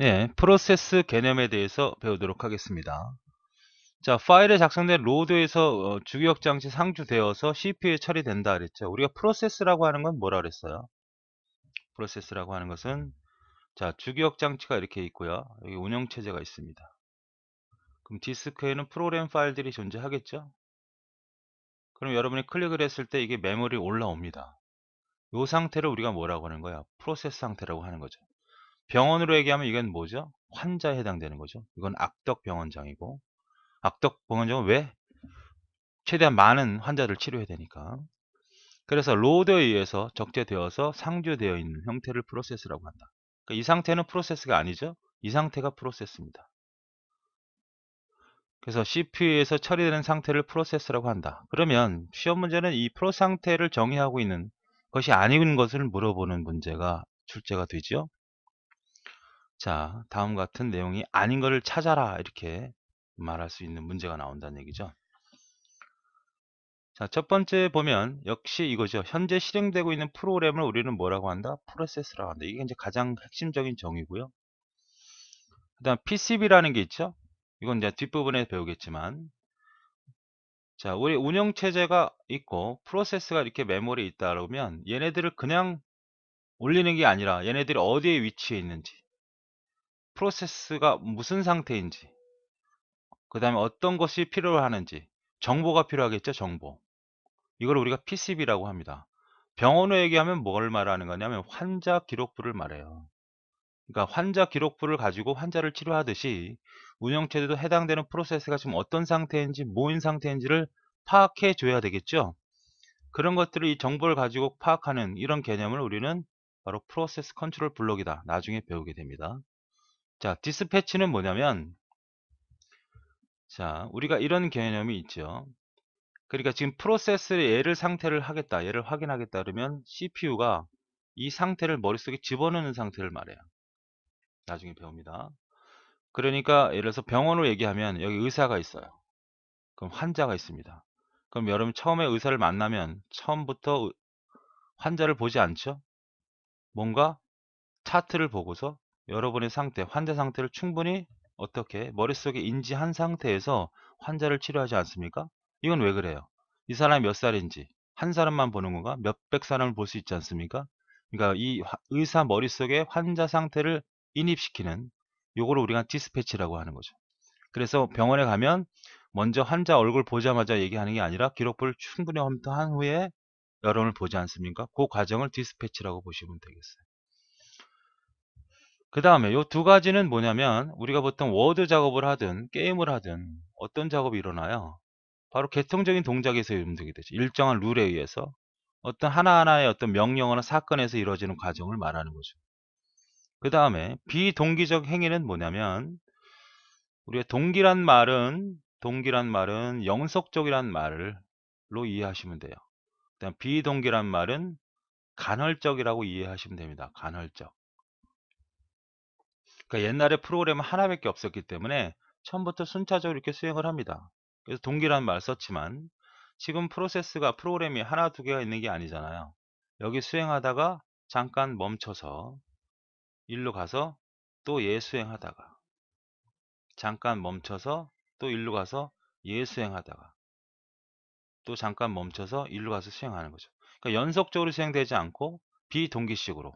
네, 프로세스 개념에 대해서 배우도록 하겠습니다. 자, 파일에 작성된 로드에서 어, 주기억 장치 상주되어서 CPU에 처리된다 그랬죠. 우리가 프로세스라고 하는 건 뭐라 그랬어요? 프로세스라고 하는 것은 자, 주기억 장치가 이렇게 있고요. 여기 운영 체제가 있습니다. 그럼 디스크에는 프로그램 파일들이 존재하겠죠? 그럼 여러분이 클릭을 했을 때 이게 메모리 올라옵니다. 이 상태를 우리가 뭐라고 하는 거야? 프로세스 상태라고 하는 거죠. 병원으로 얘기하면 이건 뭐죠? 환자에 해당되는 거죠. 이건 악덕 병원장이고 악덕 병원장은 왜? 최대한 많은 환자를 치료해야 되니까. 그래서 로드에 의해서 적재되어서 상주되어 있는 형태를 프로세스라고 한다. 그러니까 이 상태는 프로세스가 아니죠. 이 상태가 프로세스입니다. 그래서 CPU에서 처리되는 상태를 프로세스라고 한다. 그러면 시험 문제는 이 프로 상태를 정의하고 있는 것이 아닌 것을 물어보는 문제가 출제가 되지요. 자, 다음 같은 내용이 아닌 것을 찾아라 이렇게 말할 수 있는 문제가 나온다는 얘기죠. 자, 첫 번째 보면 역시 이거죠. 현재 실행되고 있는 프로그램을 우리는 뭐라고 한다? 프로세스라고 한다. 이게 이제 가장 핵심적인 정의고요. 그다음 PCB라는 게 있죠. 이건 이제 뒷부분에 배우겠지만 자, 우리 운영 체제가 있고 프로세스가 이렇게 메모리에 있다 그러면 얘네들을 그냥 올리는 게 아니라 얘네들이 어디에 위치해 있는지 프로세스가 무슨 상태인지 그다음에 어떤 것이 필요하는지 정보가 필요하겠죠 정보 이걸 우리가 PCB라고 합니다 병원에 얘기하면 뭘 말하는 거냐면 환자 기록부를 말해요 그러니까 환자 기록부를 가지고 환자를 치료하듯이 운영체제도 해당되는 프로세스가 지금 어떤 상태인지 뭐인 상태인지를 파악해 줘야 되겠죠 그런 것들을 이 정보를 가지고 파악하는 이런 개념을 우리는 바로 프로세스 컨트롤 블록이다 나중에 배우게 됩니다 자, 디스패치는 뭐냐면 자, 우리가 이런 개념이 있죠. 그러니까 지금 프로세스의 얘를 상태를 하겠다, 얘를 확인하겠다 그러면 CPU가 이 상태를 머릿속에 집어넣는 상태를 말해요. 나중에 배웁니다. 그러니까 예를 들어서 병원으로 얘기하면 여기 의사가 있어요. 그럼 환자가 있습니다. 그럼 여러분 처음에 의사를 만나면 처음부터 환자를 보지 않죠? 뭔가 차트를 보고서 여러분의 상태, 환자 상태를 충분히 어떻게 머릿속에 인지한 상태에서 환자를 치료하지 않습니까? 이건 왜 그래요? 이 사람이 몇 살인지 한 사람만 보는 건가? 몇백 사람을 볼 수 있지 않습니까? 그러니까 이 의사 머릿속에 환자 상태를 인입시키는 요거를 우리가 디스패치라고 하는 거죠. 그래서 병원에 가면 먼저 환자 얼굴 보자마자 얘기하는 게 아니라 기록부를 충분히 험터한 후에 여론을 보지 않습니까? 그 과정을 디스패치라고 보시면 되겠어요. 그 다음에 요두 가지는 뭐냐면 우리가 보통 워드 작업을 하든 게임을 하든 어떤 작업이 일어나요? 바로 개통적인 동작에서 이루이게 되죠. 일정한 룰에 의해서 어떤 하나하나의 어떤 명령어나 사건에서 이루어지는 과정을 말하는 거죠. 그 다음에 비동기적 행위는 뭐냐면 우리가 동기란 말은 동기란 말은 영속적이란 말로 이해하시면 돼요. 그다음 비동기란 말은 간헐적이라고 이해하시면 됩니다. 간헐적. 그러니까 옛날에 프로그램은 하나밖에 없었기 때문에 처음부터 순차적으로 이렇게 수행을 합니다. 그래서 동기라는 말 썼지만 지금 프로세스가 프로그램이 하나 두 개가 있는 게 아니잖아요. 여기 수행하다가 잠깐 멈춰서 일로 가서 또 예수행하다가 잠깐 멈춰서 또 일로 가서 예수행하다가 또 잠깐 멈춰서 일로 가서 수행하는 거죠. 그러니까 연속적으로 수행되지 않고 비동기식으로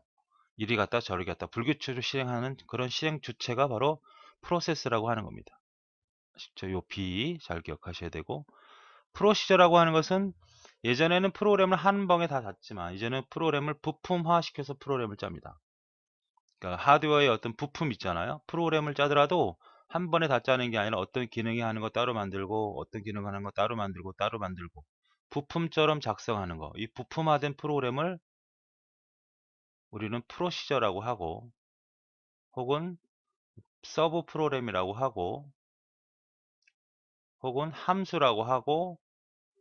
이리 갔다 저리 갔다 불규칙으로 실행하는 그런 실행 주체가 바로 프로세스라고 하는 겁니다. 요 B 잘 기억하셔야 되고 프로시저라고 하는 것은 예전에는 프로그램을 한 번에 다 짰지만 이제는 프로그램을 부품화시켜서 프로그램을 짭니다. 그러니까 하드웨어의 어떤 부품 있잖아요. 프로그램을 짜더라도 한 번에 다 짜는 게 아니라 어떤 기능이 하는 거 따로 만들고 어떤 기능 하는 거 따로 만들고 따로 만들고 부품처럼 작성하는 거. 이 부품화된 프로그램을 우리는 프로시저라고 하고 혹은 서브 프로그램이라고 하고 혹은 함수라고 하고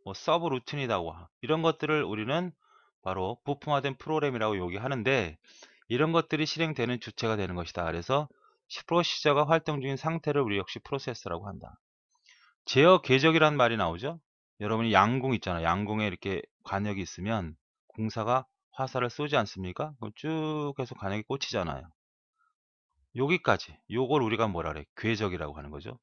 뭐 서브 루틴이라고 하고 이런 것들을 우리는 바로 부품화된 프로그램이라고 요기하는데 이런 것들이 실행되는 주체가 되는 것이다. 그래서 프로시저가 활동 중인 상태를 우리 역시 프로세스라고 한다. 제어 궤적이라는 말이 나오죠. 여러분이 양궁 있잖아요. 양궁에 이렇게 관역이 있으면 공사가 화살을 쏘지 않습니까? 그럼 쭉 해서 간역이 꽂히잖아요. 여기까지. 요걸 우리가 뭐라 그래? 궤적이라고 하는 거죠.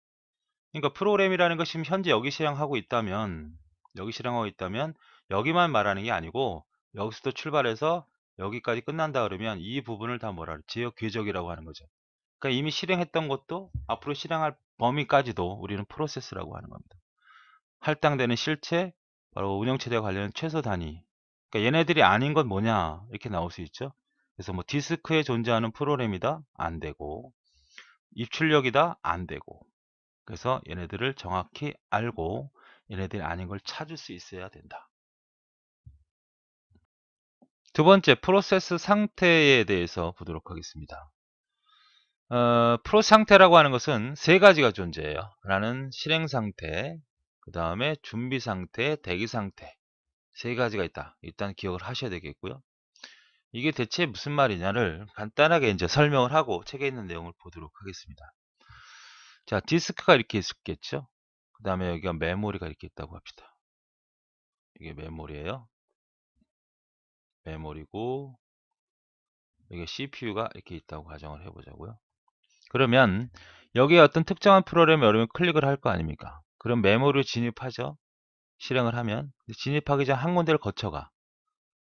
그러니까 프로그램이라는 것이 지금 현재 여기 실행하고 있다면 여기 실행하고 있다면 여기만 말하는 게 아니고 여기서부 출발해서 여기까지 끝난다 그러면 이 부분을 다 뭐라 그래? 지역 궤적이라고 하는 거죠. 그러니까 이미 실행했던 것도 앞으로 실행할 범위까지도 우리는 프로세스라고 하는 겁니다. 할당되는 실체, 바로 운영체제와 관련된 최소 단위, 그러니까 얘네들이 아닌 건 뭐냐 이렇게 나올 수 있죠. 그래서 뭐 디스크에 존재하는 프로그램이다 안 되고 입출력이다 안 되고 그래서 얘네들을 정확히 알고 얘네들이 아닌 걸 찾을 수 있어야 된다. 두 번째 프로세스 상태에 대해서 보도록 하겠습니다. 어, 프로 상태라고 하는 것은 세 가지가 존재해요. 라는 실행 상태, 그 다음에 준비 상태, 대기 상태. 세 가지가 있다. 일단 기억을 하셔야 되겠고요. 이게 대체 무슨 말이냐를 간단하게 이제 설명을 하고 책에 있는 내용을 보도록 하겠습니다. 자, 디스크가 이렇게 있겠죠. 그 다음에 여기가 메모리가 이렇게 있다고 합시다. 이게 메모리예요. 메모리고 이게 CPU가 이렇게 있다고 가정을 해보자고요. 그러면 여기에 어떤 특정한 프로그램을 열면 클릭을 할 거 아닙니까? 그럼 메모리를 진입하죠. 실행을 하면 진입하기 전 한 군데를 거쳐가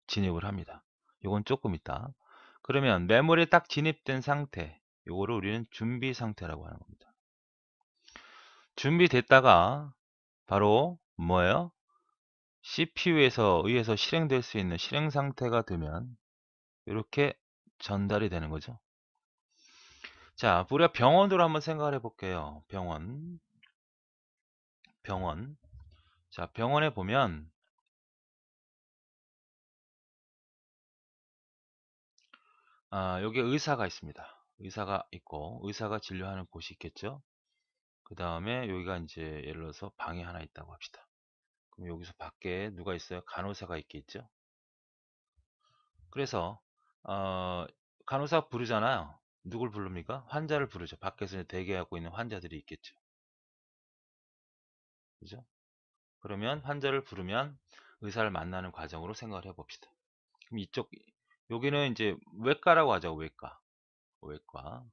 진입을 합니다. 이건 조금 있다. 그러면 메모리에 딱 진입된 상태 이거를 우리는 준비 상태라고 하는 겁니다. 준비됐다가 바로 뭐예요? CPU에서 의해서 실행될 수 있는 실행 상태가 되면 이렇게 전달이 되는 거죠. 자, 우리가 병원으로 한번 생각을 해볼게요. 병원. 병원. 자, 병원에 보면 아, 여기 의사가 있습니다. 의사가 있고 의사가 진료하는 곳이 있겠죠. 그 다음에 여기가 이제 예를 들어서 방이 하나 있다고 합시다. 그럼 여기서 밖에 누가 있어요? 간호사가 있겠죠. 그래서 어, 간호사 부르잖아요. 누굴 부릅니까? 환자를 부르죠. 밖에서 대기하고 있는 환자들이 있겠죠. 그죠? 그러면 환자를 부르면 의사를 만나는 과정으로 생각을 해봅시다. 그럼 이쪽 여기는 이제 외과라고 하죠. 외과. 외과.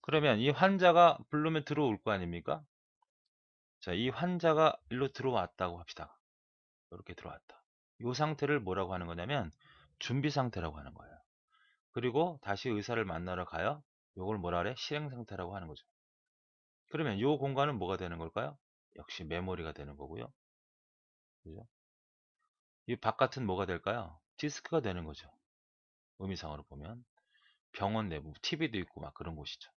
그러면 이 환자가 부르면 들어올 거 아닙니까? 자, 이 환자가 일로 들어왔다고 합시다. 이렇게 들어왔다. 이 상태를 뭐라고 하는 거냐면 준비 상태라고 하는 거예요. 그리고 다시 의사를 만나러 가요. 이걸 뭐라 그래? 실행 상태라고 하는 거죠. 그러면 이 공간은 뭐가 되는 걸까요? 역시 메모리가 되는 거고요. 그죠? 이 바깥은 뭐가 될까요? 디스크가 되는 거죠. 의미상으로 보면 병원 내부 TV도 있고 막 그런 곳이죠.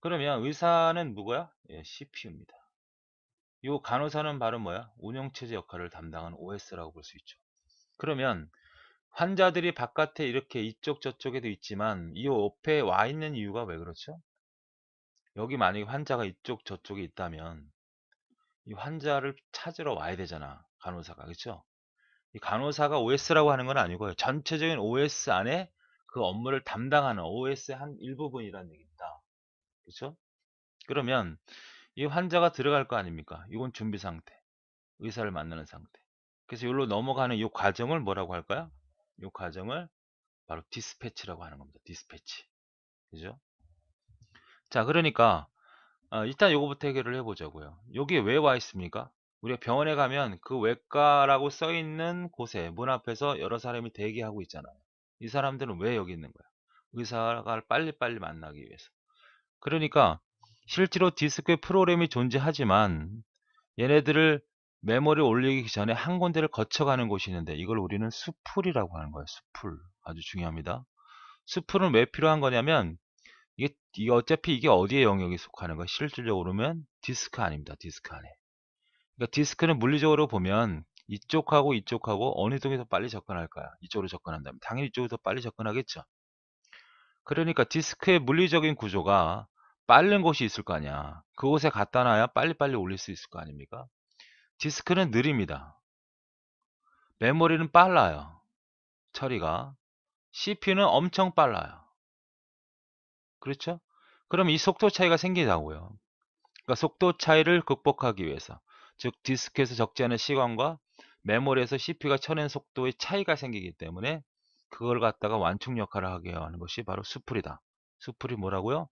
그러면 의사는 누구야? 예, CPU입니다. 이 간호사는 바로 뭐야? 운영체제 역할을 담당한 OS라고 볼 수 있죠. 그러면 환자들이 바깥에 이렇게 이쪽 저쪽에도 있지만 이 옆에 와 있는 이유가 왜 그렇죠? 여기 만약에 환자가 이쪽 저쪽에 있다면 이 환자를 찾으러 와야 되잖아. 간호사가. 그렇죠? 이 간호사가 OS라고 하는 건 아니고요. 전체적인 OS 안에 그 업무를 담당하는 OS의 한 일부분이라는 얘기입니다. 그렇죠? 그러면 이 환자가 들어갈 거 아닙니까? 이건 준비 상태. 의사를 만나는 상태. 그래서 여기로 넘어가는 이 과정을 뭐라고 할까요? 이 과정을 바로 디스패치라고 하는 겁니다. 디스패치. 그죠? 자, 그러니까 아 일단 요거부터 해결을 해 보자고요. 여기에 왜 와 있습니까? 우리가 병원에 가면 그 외과라고 써 있는 곳에 문 앞에서 여러 사람이 대기하고 있잖아요. 이 사람들은 왜 여기 있는 거야? 의사가 빨리빨리 만나기 위해서. 그러니까 실제로 디스크에 프로그램이 존재하지만 얘네들을 메모리 올리기 전에 한 군데를 거쳐가는 곳이 있는데 이걸 우리는 수풀이라고 하는 거예요. 수풀. 아주 중요합니다. 수풀은 왜 필요한 거냐면 이 어차피 이게 어디에 영역에 속하는 거야? 실질적으로면 디스크 아닙니다. 디스크 안에. 그러니까 디스크는 물리적으로 보면 이쪽하고 이쪽하고 어느 쪽에서 빨리 접근할 까요 이쪽으로 접근한다면 당연히 이쪽에서 빨리 접근하겠죠. 그러니까 디스크의 물리적인 구조가 빠른 곳이 있을 거 아니야. 그곳에 갖다 놔야 빨리빨리 올릴 수 있을 거 아닙니까? 디스크는 느립니다. 메모리는 빨라요. 처리가. CPU는 엄청 빨라요. 그렇죠? 그럼 이 속도 차이가 생기다고요. 그러니까 속도 차이를 극복하기 위해서 즉 디스크에서 적지 않은 시간과 메모리에서 CPU가 쳐낸 속도의 차이가 생기기 때문에 그걸 갖다가 완충 역할을 하게 하는 것이 바로 수풀이다. 수풀이 뭐라고요?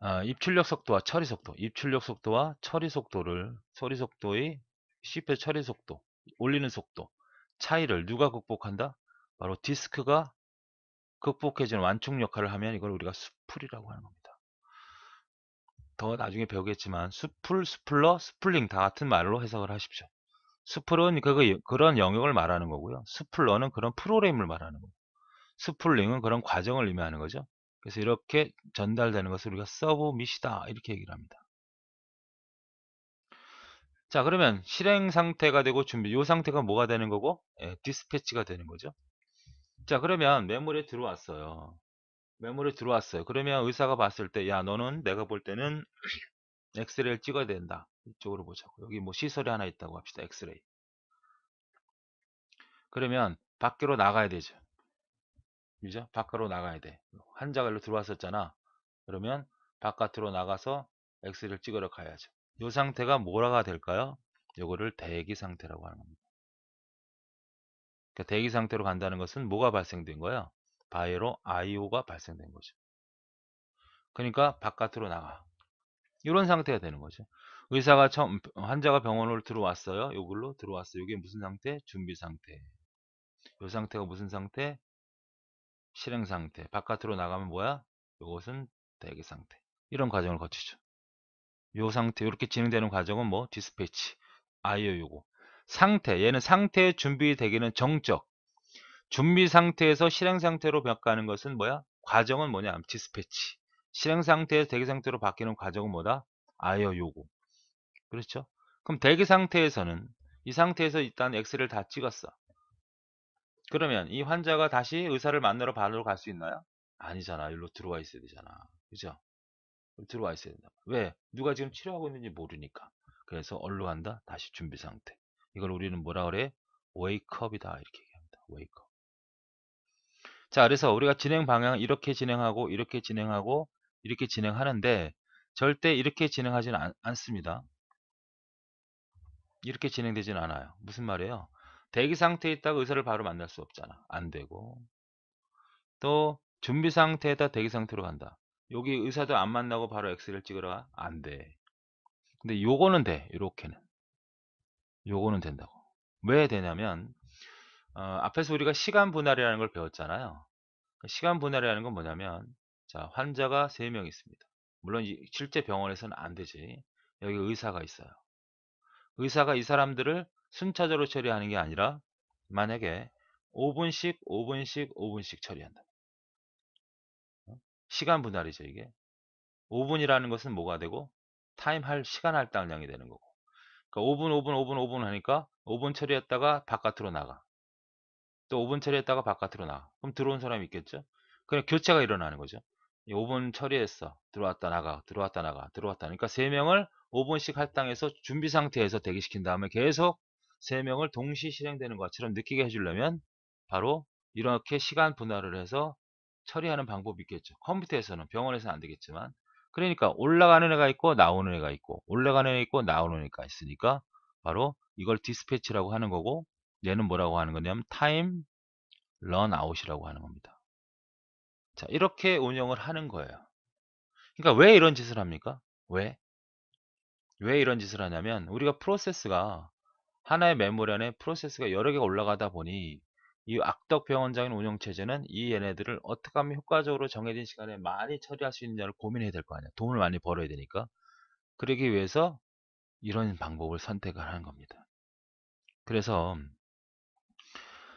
아, 입출력 속도와 처리 속도, 입출력 속도와 처리 속도를 처리 속도의 CPU 처리 속도, 올리는 속도 차이를 누가 극복한다? 바로 디스크가 극복해주는 완충 역할을 하면 이걸 우리가 수풀이라고 하는 겁니다. 더 나중에 배우겠지만 수풀, 수플러, 수플링 다 같은 말로 해석을 하십시오. 수풀은 그, 그런 영역을 말하는 거고요. 수플러는 그런 프로그램을 말하는 거고 수플링은 그런 과정을 의미하는 거죠. 그래서 이렇게 전달되는 것을 우리가 서브밋이다 이렇게 얘기를 합니다. 자 그러면 실행 상태가 되고 준비 이 상태가 뭐가 되는 거고 예, 디스패치가 되는 거죠 자, 그러면 메모리에 들어왔어요. 메모리에 들어왔어요. 그러면 의사가 봤을 때, 야, 너는 내가 볼 때는 엑스레이를 찍어야 된다. 이쪽으로 보자고. 여기 뭐 시설이 하나 있다고 합시다. 엑스레이. 그러면 밖으로 나가야 되죠. 그죠? 밖으로 나가야 돼. 환자가 일로 들어왔었잖아. 그러면 바깥으로 나가서 엑스레이를 찍으러 가야죠. 이 상태가 뭐라가 될까요? 요거를 대기 상태라고 하는 겁니다. 그러니까 대기 상태로 간다는 것은 뭐가 발생된 거야? 바이로 IO가 발생된 거죠. 그러니까 바깥으로 나가. 이런 상태가 되는 거죠. 의사가 처음 환자가 병원으로 들어왔어요. 요걸로 들어왔어요. 이게 무슨 상태? 준비 상태. 요 상태가 무슨 상태? 실행 상태. 바깥으로 나가면 뭐야? 요것은 대기 상태. 이런 과정을 거치죠. 요 상태 이렇게 진행되는 과정은 뭐 디스패치, 아이오 요거. 상태, 얘는 상태에 준비되기는 정적. 준비 상태에서 실행 상태로 변화하는 것은 뭐야? 과정은 뭐냐? 암티스패치. 실행 상태에서 대기 상태로 바뀌는 과정은 뭐다? 아여 요구. 그렇죠? 그럼 대기 상태에서는 이 상태에서 일단 엑스를 다 찍었어. 그러면 이 환자가 다시 의사를 만나러 반으로 갈 수 있나요? 아니잖아. 일로 들어와 있어야 되잖아. 그죠? 들어와 있어야 된다. 왜? 누가 지금 치료하고 있는지 모르니까. 그래서 얼로 간다? 다시 준비 상태. 이걸 우리는 뭐라 그래? 웨이크업이다 이렇게 얘기합니다. 웨이크업. 자, 그래서 우리가 진행 방향 이렇게 진행하고 이렇게 진행하고 이렇게 진행하는데 절대 이렇게 진행하지는 않, 않습니다. 이렇게 진행되지는 않아요. 무슨 말이에요? 대기 상태에 있다가 의사를 바로 만날 수 없잖아. 안 되고. 또 준비 상태에다 대기 상태로 간다. 여기 의사도 안 만나고 바로 엑스를 찍으라안 돼. 근데 요거는 돼. 이렇게는 요거는 된다고. 왜 되냐면 어, 앞에서 우리가 시간 분할이라는 걸 배웠잖아요. 그 시간 분할이라는 건 뭐냐면 자 환자가 3명 있습니다. 물론 이, 실제 병원에서는 안 되지. 여기 의사가 있어요. 의사가 이 사람들을 순차적으로 처리하는 게 아니라 만약에 5분씩 5분씩 5분씩 처리한다. 어? 시간 분할이죠 이게. 5분이라는 것은 뭐가 되고 타임 할 시간 할당량이 되는 거고 5분, 5분, 5분, 5분 하니까 5분 처리했다가 바깥으로 나가. 또 5분 처리했다가 바깥으로 나가. 그럼 들어온 사람이 있겠죠? 그냥 교체가 일어나는 거죠. 5분 처리했어. 들어왔다 나가. 들어왔다 나가. 들어왔다. 그러니까 3명을 5분씩 할당해서 준비 상태에서 대기시킨 다음에 계속 3명을 동시 실행되는 것처럼 느끼게 해주려면 바로 이렇게 시간 분할을 해서 처리하는 방법이 있겠죠. 컴퓨터에서는 병원에서는 안 되겠지만 그러니까 올라가는 애가 있고 나오는 애가 있고 올라가는 애가 있고 나오는 애가 있으니까 바로 이걸 디스패치라고 하는 거고 얘는 뭐라고 하는 거냐면 타임 런아웃이라고 하는 겁니다. 자 이렇게 운영을 하는 거예요. 그러니까 왜 이런 짓을 합니까? 왜? 왜 이런 짓을 하냐면 우리가 프로세스가 하나의 메모리 안에 프로세스가 여러 개가 올라가다 보니 이 악덕 병원장인 운영체제는 이 얘네들을 어떻게 하면 효과적으로 정해진 시간에 많이 처리할 수 있느냐를 고민해야 될 거 아니야. 돈을 많이 벌어야 되니까. 그러기 위해서 이런 방법을 선택을 하는 겁니다. 그래서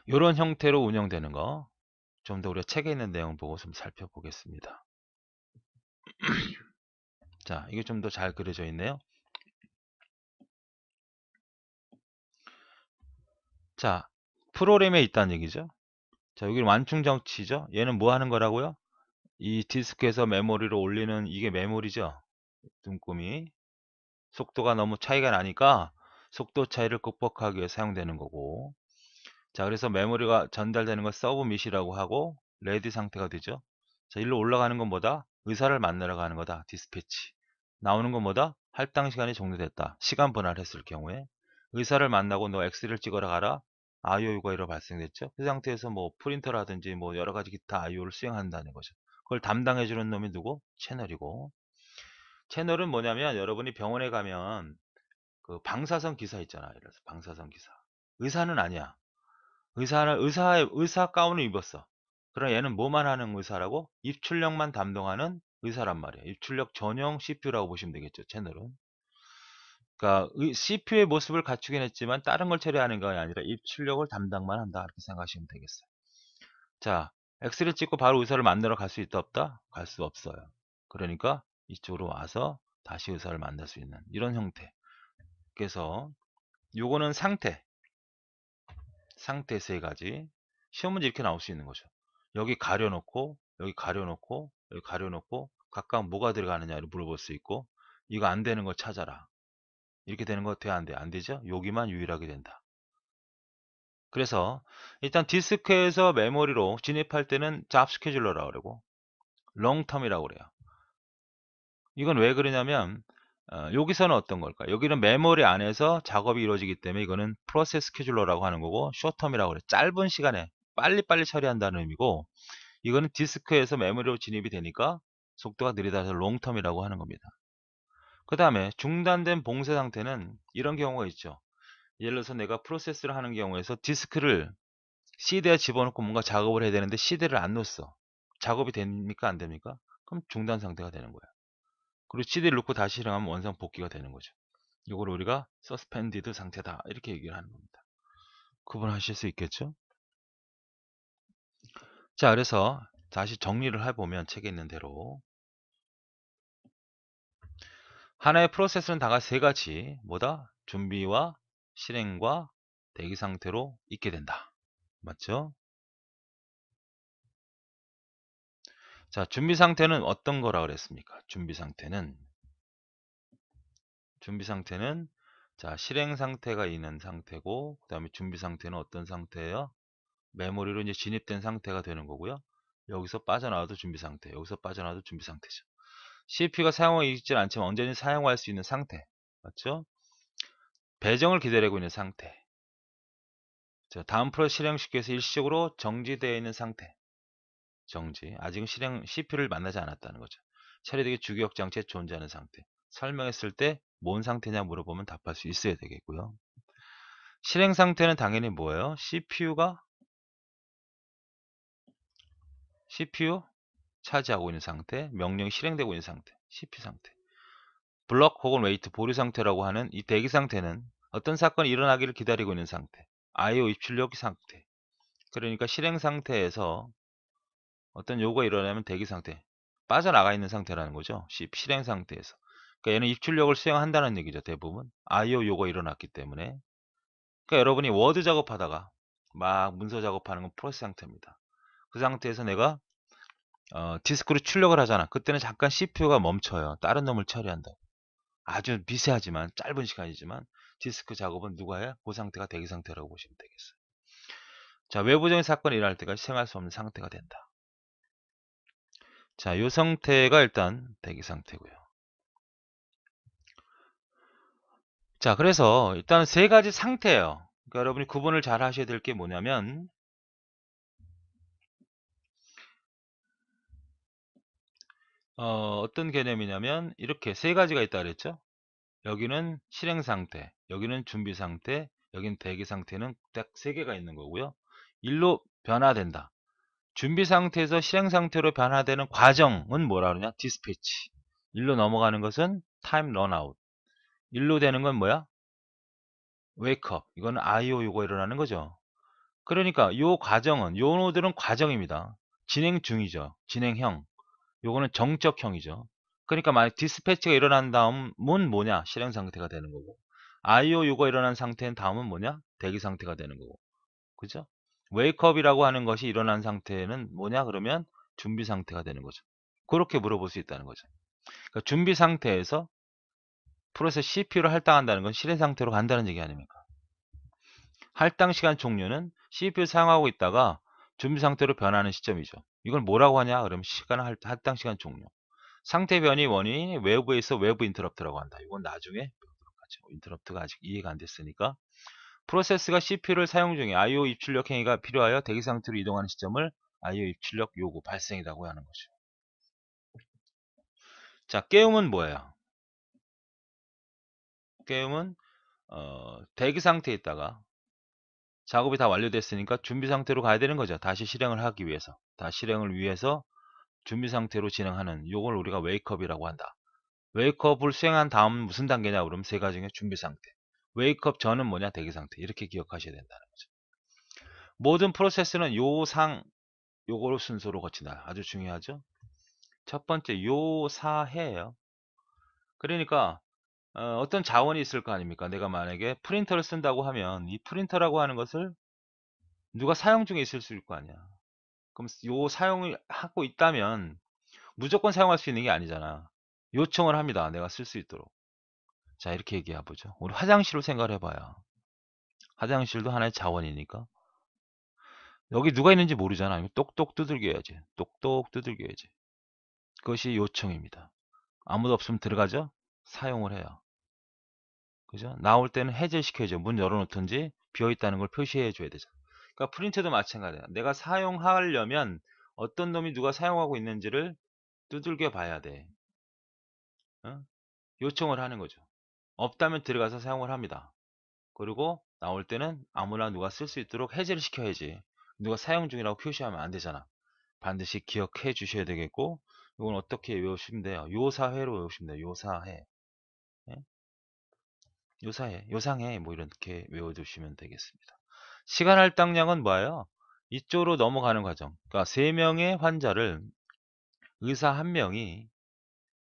이런 형태로 운영되는 거 좀 더 우리가 책에 있는 내용 보고 좀 살펴보겠습니다. 자, 이게 좀 더 잘 그려져 있네요. 자, 프로램에 있다는 얘기죠. 자, 여기 완충 정치죠 얘는 뭐 하는 거라고요? 이 디스크에서 메모리로 올리는 이게 메모리죠. 눈금이 속도가 너무 차이가 나니까 속도 차이를 극복하기 위해 사용되는 거고 자 그래서 메모리가 전달되는 걸 서브밋이라고 하고 레디 상태가 되죠 자 일로 올라가는 건 뭐다 의사를 만나러 가는 거다 디스패치 나오는 건 뭐다 할당 시간이 종료됐다 시간 분할했을 경우에 의사를 만나고 너 엑스를 찍으러 가라 IO 효과가 발생됐죠. 그 상태에서 뭐 프린터라든지 뭐 여러 가지 기타 IO를 수행한다는 거죠. 그걸 담당해 주는 놈이 누구? 채널이고. 채널은 뭐냐면 여러분이 병원에 가면 그 방사선 기사 있잖아요. 예를 서 방사선 기사. 의사는 아니야. 의사는 의사의 의사 가운을 입었어. 그럼 얘는 뭐만 하는 의사라고? 입출력만 담당하는 의사란 말이에요. 입출력 전용 CPU라고 보시면 되겠죠. 채널은. 그러니까 CPU의 모습을 갖추긴 했지만 다른 걸 처리하는 건 아니라 입출력을 담당만 한다 이렇게 생각하시면 되겠어요. 자, 엑스를 찍고 바로 의사를 만들어갈 수 있다 없다? 갈 수 없어요. 그러니까 이쪽으로 와서 다시 의사를 만들수 있는 이런 형태. 그래서 요거는 상태. 상태 세 가지. 시험 문제 이렇게 나올 수 있는 거죠. 여기 가려놓고 여기 가려놓고 여기 가려놓고 각각 뭐가 들어가느냐를 물어볼 수 있고 이거 안 되는 거 찾아라. 이렇게 되는 거 돼야 안 돼? 안 되죠? 여기만 유일하게 된다. 그래서 일단 디스크에서 메모리로 진입할 때는 잡 스케줄러라고 그러고 롱텀이라고 그래요. 이건 왜 그러냐면 어, 여기서는 어떤 걸까? 여기는 메모리 안에서 작업이 이루어지기 때문에 이거는 프로세스 스케줄러라고 하는 거고 쇼텀이라고 그래. 요 짧은 시간에 빨리빨리 처리한다는 의미고 이거는 디스크에서 메모리로 진입이 되니까 속도가 느리다서 해 롱텀이라고 하는 겁니다. 그 다음에 중단된 봉쇄 상태는 이런 경우가 있죠. 예를 들어서 내가 프로세스를 하는 경우에서 디스크를 CD에 집어넣고 뭔가 작업을 해야 되는데 CD를 안 넣었어. 작업이 됩니까? 안 됩니까? 그럼 중단 상태가 되는 거야. 그리고 CD를 넣고 다시 실행하면 원상 복귀가 되는 거죠. 이걸 우리가 서스펜디드 상태다 이렇게 얘기를 하는 겁니다. 구분하실 수 있겠죠? 자 그래서 다시 정리를 해보면 책에 있는 대로 하나의 프로세스는 다각 세 가지 뭐다? 준비와 실행과 대기 상태로 있게 된다. 맞죠? 자, 준비 상태는 어떤 거라 그랬습니까? 준비 상태는 준비 상태는 자, 실행 상태가 있는 상태고 그다음에 준비 상태는 어떤 상태예요? 메모리로 이제 진입된 상태가 되는 거고요. 여기서 빠져나와도 준비 상태, 여기서 빠져나와도 준비 상태죠. c p u 가 사용하고 있지 않지만 언제든지 사용할 수 있는 상태. 맞죠? 배정을 기다리고 있는 상태. 자, 다음 프로 실행 쉽게 해서 일시적으로 정지되어 있는 상태. 정지. 아직은 실행 CP를 u 만나지 않았다는 거죠. 처리되기 주기억 장치에 존재하는 상태. 설명했을 때 뭔 상태냐 물어보면 답할 수 있어야 되겠고요. 실행 상태는 당연히 뭐예요? CPU가 CPU 차지하고 있는 상태, 명령이 실행되고 있는 상태, CP 상태. 블럭 혹은 웨이트 보류 상태라고 하는 이 대기 상태는 어떤 사건이 일어나기를 기다리고 있는 상태, IO 입출력 상태. 그러니까 실행 상태에서 어떤 요구가 일어나면 대기 상태, 빠져나가 있는 상태라는 거죠. 실행 상태에서. 그러니까 얘는 입출력을 수행한다는 얘기죠. 대부분. IO 요구가 일어났기 때문에. 그러니까 여러분이 워드 작업하다가 막 문서 작업하는 건 프로세스 상태입니다. 그 상태에서 내가 어, 디스크로 출력을 하잖아. 그때는 잠깐 CPU가 멈춰요. 다른 놈을 처리한다고. 아주 미세하지만 짧은 시간이지만 디스크 작업은 누가 해? 그 상태가 대기 상태라고 보시면 되겠어요. 자, 외부적인 사건이 일어날 때까지 생활수 없는 상태가 된다. 자, 이 상태가 일단 대기 상태고요. 자, 그래서 일단 세 가지 상태예요. 그러니까 여러분이 구분을 잘 하셔야 될 게 뭐냐면 어, 어떤 개념이냐면 이렇게 세 가지가 있다 그랬죠. 여기는 실행 상태, 여기는 준비 상태, 여기는 대기 상태는 딱 세 개가 있는 거고요. 일로 변화된다. 준비 상태에서 실행 상태로 변화되는 과정은 뭐라 그러냐? 디스패치. 일로 넘어가는 것은 타임 런아웃. 일로 되는 건 뭐야? 웨이크업. 이건 IO 요거 일어나는 거죠. 그러니까 요 과정은 요 노드는 과정입니다. 진행 중이죠. 진행형. 요거는 정적형이죠. 그러니까 만약 디스패치가 일어난 다음은 뭐냐? 실행 상태가 되는 거고. IO 요거 일어난 상태인 다음은 뭐냐? 대기 상태가 되는 거고. 그죠? 웨이크업이라고 하는 것이 일어난 상태는 뭐냐? 그러면 준비 상태가 되는 거죠. 그렇게 물어볼 수 있다는 거죠. 그러니까 준비 상태에서 프로세스 CPU를 할당한다는 건 실행 상태로 간다는 얘기 아닙니까? 할당 시간 종료는 CPU 사용하고 있다가 준비 상태로 변하는 시점이죠. 이걸 뭐라고 하냐? 그러면 시간 할당 시간 종료. 상태 변이 원인이 외부에서 외부 인터럽트라고 한다. 이건 나중에 인터럽트가 아직 이해가 안 됐으니까 프로세스가 CPU를 사용 중에 IO 입출력 행위가 필요하여 대기 상태로 이동하는 시점을 IO 입출력 요구 발생이라고 하는 거죠. 자, 깨움은 뭐예요? 깨움은 어, 대기 상태에 있다가 작업이 다 완료됐으니까 준비 상태로 가야 되는 거죠. 다시 실행을 하기 위해서. 다 실행을 위해서 준비 상태로 진행하는 요걸 우리가 웨이크업이라고 한다. 웨이크업을 수행한 다음 무슨 단계냐 그러면 세 가지 중에 준비 상태. 웨이크업 전은 뭐냐 대기 상태. 이렇게 기억하셔야 된다는 거죠. 모든 프로세스는 요상 요거로 순서로 거친다. 아주 중요하죠. 첫 번째 요사해예요. 그러니까 어 어떤 자원이 있을 거 아닙니까? 내가 만약에 프린터를 쓴다고 하면 이 프린터라고 하는 것을 누가 사용 중에 있을 수 있을 거 아니야. 그럼 요 사용을 하고 있다면 무조건 사용할 수 있는 게 아니잖아. 요청을 합니다. 내가 쓸 수 있도록. 자, 이렇게 얘기해 보죠. 우리 화장실로 생각을 해봐요. 화장실도 하나의 자원이니까. 여기 누가 있는지 모르잖아. 똑똑 두들겨야지. 똑똑 두들겨야지. 그것이 요청입니다. 아무도 없으면 들어가죠? 사용을 해요. 그죠? 나올 때는 해제시켜야죠. 문 열어놓든지 비어있다는 걸 표시해줘야 되죠. 그러니까 프린트도 마찬가지예요. 내가 사용하려면 어떤 놈이 누가 사용하고 있는지를 두들겨 봐야 돼. 어? 요청을 하는 거죠. 없다면 들어가서 사용을 합니다. 그리고 나올 때는 아무나 누가 쓸 수 있도록 해제를 시켜야지. 누가 사용 중이라고 표시하면 안 되잖아. 반드시 기억해 주셔야 되겠고 이건 어떻게 외우시면 돼요? 요사회로 외우시면 돼요. 요사회. 요사해, 요상해 뭐 이렇게 외워두시면 되겠습니다. 시간 할당량은 뭐예요? 이쪽으로 넘어가는 과정. 그러니까 세명의 환자를 의사 한명이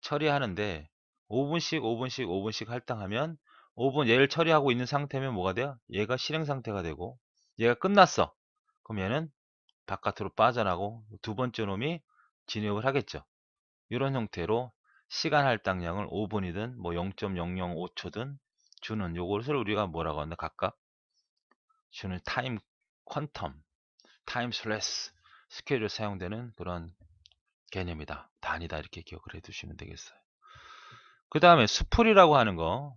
처리하는데 5분씩 5분씩 5분씩 할당하면 5분 얘를 처리하고 있는 상태면 뭐가 돼요? 얘가 실행 상태가 되고 얘가 끝났어. 그럼 얘는 바깥으로 빠져나고 두 번째 놈이 진입을 하겠죠. 이런 형태로 시간 할당량을 5분이든 뭐 0.005초든 주는 요것을 우리가 뭐라고 하는데 각각 주는 타임 퀀텀, 타임 슬래스 스케일을 사용되는 그런 개념이다. 단위다 이렇게 기억을 해두시면 되겠어요. 그 다음에 수풀이라고 하는 거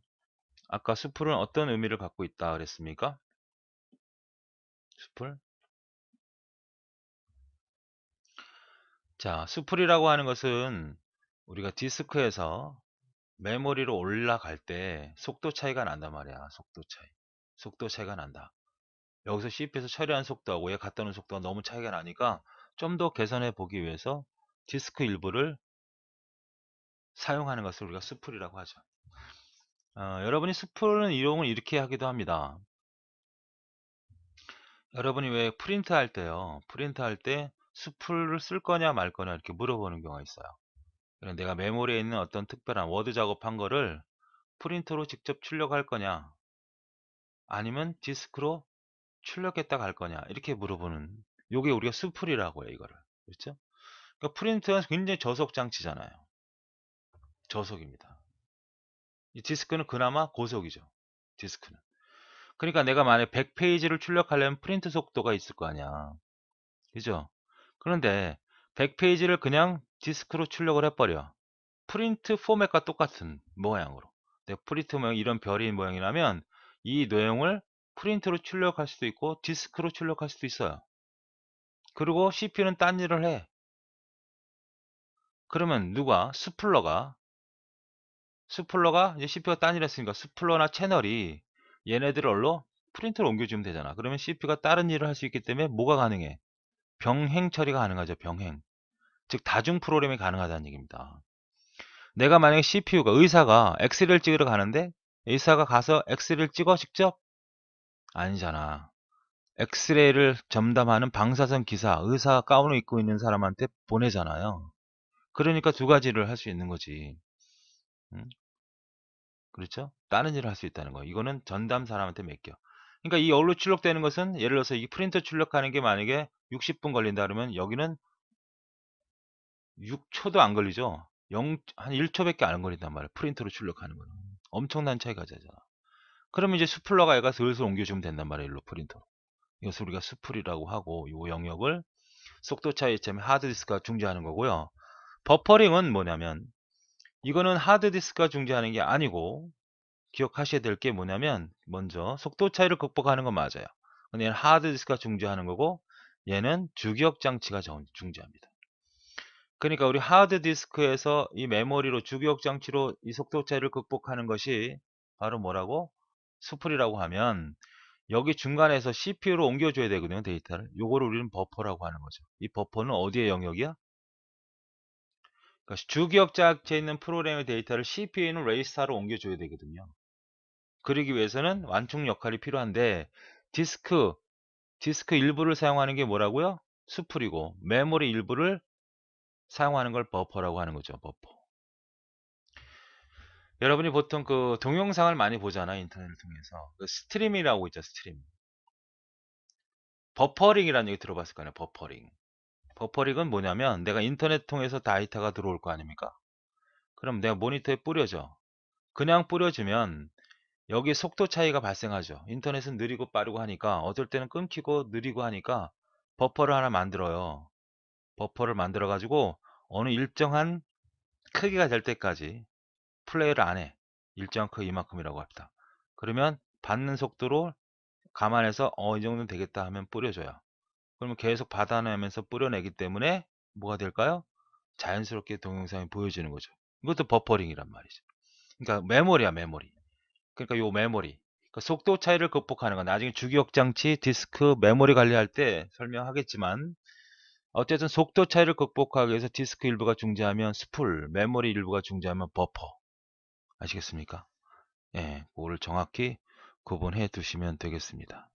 아까 수풀은 어떤 의미를 갖고 있다 그랬습니까? 수풀 자 수풀이라고 하는 것은 우리가 디스크에서 메모리로 올라갈 때 속도 차이가 난단 말이야. 속도 차이. 속도 차이가 난다. 여기서 CP에서 처리한 속도하고 얘 갖다 놓은 속도가 너무 차이가 나니까 좀 더 개선해 보기 위해서 디스크 일부를 사용하는 것을 우리가 스풀이라고 하죠. 어, 여러분이 스풀은 이용을 이렇게 하기도 합니다. 여러분이 왜 프린트 할 때요? 프린트 할때 스풀을 쓸 거냐 말 거냐 이렇게 물어보는 경우가 있어요. 그럼 내가 메모리에 있는 어떤 특별한 워드 작업한 거를 프린터로 직접 출력할 거냐, 아니면 디스크로 출력했다 갈 거냐, 이렇게 물어보는, 요게 우리가 수풀이라고 해요, 이거를. 그렇죠? 그러니까 프린트는 굉장히 저속 장치잖아요. 저속입니다. 이 디스크는 그나마 고속이죠. 디스크는. 그러니까 내가 만약에 100페이지를 출력하려면 프린트 속도가 있을 거 아니야. 그죠? 그런데 100페이지를 그냥 디스크로 출력을 해버려. 프린트 포맷과 똑같은 모양으로. 내 프린트 모양 이런 별이 모양이라면 이 내용을 프린트로 출력할 수도 있고 디스크로 출력할 수도 있어요. 그리고 CPU는 딴 일을 해. 그러면 누가 스플러가 스플러가 이제 CPU가 딴 일을 했으니까 스플러나 채널이 얘네들 얼로 프린트를 옮겨주면 되잖아. 그러면 CPU가 다른 일을 할 수 있기 때문에 뭐가 가능해? 병행 처리가 가능하죠. 병행. 즉 다중 프로그램이 가능하다는 얘기입니다. 내가 만약에 CPU가 의사가 엑스를 찍으러 가는데 의사가 가서 엑스를 찍어 직접 아니잖아. 엑스레이를 점담하는 방사선 기사, 의사 가운을 입고 있는 사람한테 보내잖아요. 그러니까 두 가지를 할 수 있는 거지. 응? 그렇죠? 다른 일을 할 수 있다는 거. 이거는 전담 사람한테 맡겨. 그러니까 이 얼로 출력되는 것은 예를 들어서 이 프린터 출력하는 게 만약에 60분 걸린다 그러면 여기는 6초도 안 걸리죠. 0, 한 1초밖에 안 걸린단 말이에요. 프린트로 출력하는 거는. 엄청난 차이가 되잖아. 그러면 이제 수플러가 얘가 슬슬 옮겨주면 된단 말이에요. 일로 프린터로. 이것을 우리가 수플이라고 하고 이 영역을 속도 차이 때문에 하드디스크가 중재하는 거고요. 버퍼링은 뭐냐면 이거는 하드디스크가 중재하는 게 아니고 기억하셔야 될 게 뭐냐면 먼저 속도 차이를 극복하는 건 맞아요. 근데 얘는 하드디스크가 중재하는 거고 얘는 주격 장치가 중재합니다. 그러니까 우리 하드 디스크에서 이 메모리로 주기억 장치로 이 속도 차이를 극복하는 것이 바로 뭐라고? 수풀이라고 하면 여기 중간에서 CPU로 옮겨줘야 되거든요 데이터를 요거를 우리는 버퍼라고 하는 거죠 이 버퍼는 어디의 영역이야? 그러니까 주기억 장치에 있는 프로그램의 데이터를 CPU에 있는 레이스타로 옮겨줘야 되거든요 그러기 위해서는 완충 역할이 필요한데 디스크 디스크 일부를 사용하는 게 뭐라고요? 수풀이고 메모리 일부를 사용하는 걸 버퍼라고 하는 거죠. 버퍼. 여러분이 보통 그 동영상을 많이 보잖아 인터넷을 통해서 그스트림이라고 있죠 스트림 버퍼링이라는 얘기 들어봤을 거아요 니에 버퍼링 버퍼링은 뭐냐면 내가 인터넷 통해서 데이터가 들어올 거 아닙니까 그럼 내가 모니터에 뿌려져 그냥 뿌려지면 여기 속도 차이가 발생하죠 인터넷은 느리고 빠르고 하니까 어떨 때는 끊기고 느리고 하니까 버퍼를 하나 만들어요 버퍼를 만들어 가지고 어느 일정한 크기가 될 때까지 플레이를 안 해. 일정한 크기 이만큼이라고 합니다. 그러면 받는 속도로 감안해서 어이 정도는 되겠다 하면 뿌려줘요. 그러면 계속 받아내면서 뿌려내기 때문에 뭐가 될까요? 자연스럽게 동영상이 보여지는 거죠. 이것도 버퍼링이란 말이죠. 그러니까 메모리야 메모리. 그러니까 요 메모리. 그러니까 속도 차이를 극복하는 건 나중에 주기억 장치, 디스크, 메모리 관리할 때 설명하겠지만 어쨌든 속도 차이를 극복하기 위해서 디스크 일부가 중지하면 스풀, 메모리 일부가 중지하면 버퍼. 아시겠습니까? 예, 그거를 정확히 구분해 두시면 되겠습니다.